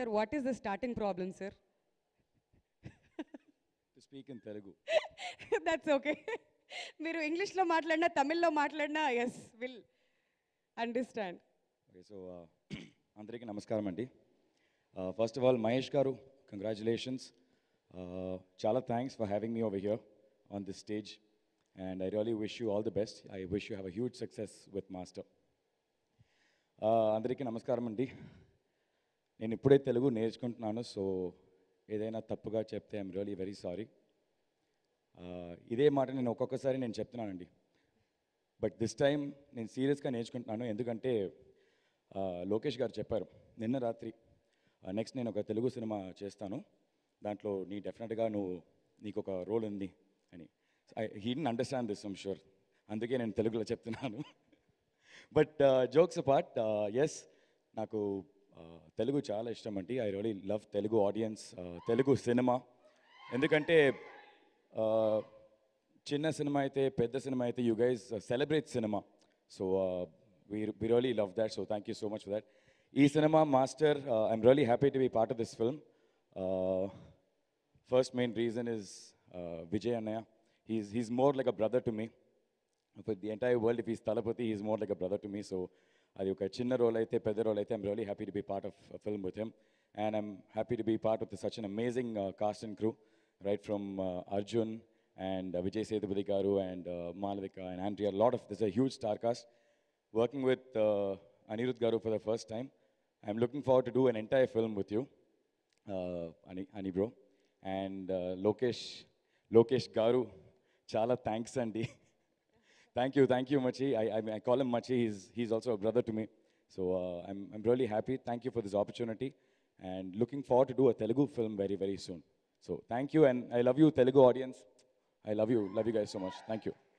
Sir, what is the starting problem, sir? to speak in Telugu. That's okay. Meeru English lo maatladna, Tamil lo maatladna, yes, we'll understand. Okay, so, uh, Andriki namaskaram andi. Uh, first of all, Mahesh Karu, congratulations. Uh, Chala, thanks for having me over here on this stage. And I really wish you all the best. I wish you have a huge success with Master. Andriki namaskaram andi. Andriki నేను ఇప్పుడే తెలుగు నేర్చుకుంటున్నాను so ఏదైనా తప్పుగా చెప్తే I'm really very sorry ఇదే మాట నేను ఒక్కొక్కసారి నేను చెప్తున్నానండి బట్ దిస్ టైం నేను సీరియస్గా నేర్చుకుంటున్నాను ఎందుకంటే లోకేష్ గారు చెప్పారు నిన్న రాత్రి నెక్స్ట్ నేను ఒక తెలుగు సినిమా చేస్తాను దాంట్లో నీ డెఫినెట్గా నువ్వు నీకు ఒక రోల్ ఉంది అని he didn't understand this I'm sure అందుకే నేను తెలుగులో చెప్తున్నాను బట్ జోక్స్ పార్ట్ ఎస్ నాకు తెలుగు చాలా ఇష్టం అండి I really love Telugu audience Telugu cinema ఎందుకంటే చిన్న సినిమా అయితే పెద్ద సినిమా అయితే you guys celebrate cinema so we we really love that so thank you so much for that ఈ cinema Master I'm really happy to be part of this film first main reason is Vijay అన్నయ్య he's he's more like a brother to me for the entire world if is Thalapathy he's more like a brother to me so I'm really happy to be part of a film with him. And I'm happy to be part of such an amazing uh, cast and crew, right from uh, Arjun and uh, Vijay Sethupathi Garu and uh, Malavika and Andrea. A lot of, this is a huge star cast. Working with Anirudh Garu for the first time, I'm looking forward to do an entire film with you, uh, Ani, bro. And Lokesh, Lokesh Garu, Chala, thanks Andy. Thank you, thank you, Machi. I, I, I, call him Machi. He's, he's also a brother to me. So uh, I'm, I'm really happy. Thank you for this opportunity. And looking forward to do a Telugu film very, very soon. So thank you. And I love you, Telugu audience. I love you. Love you guys so much. Thank you.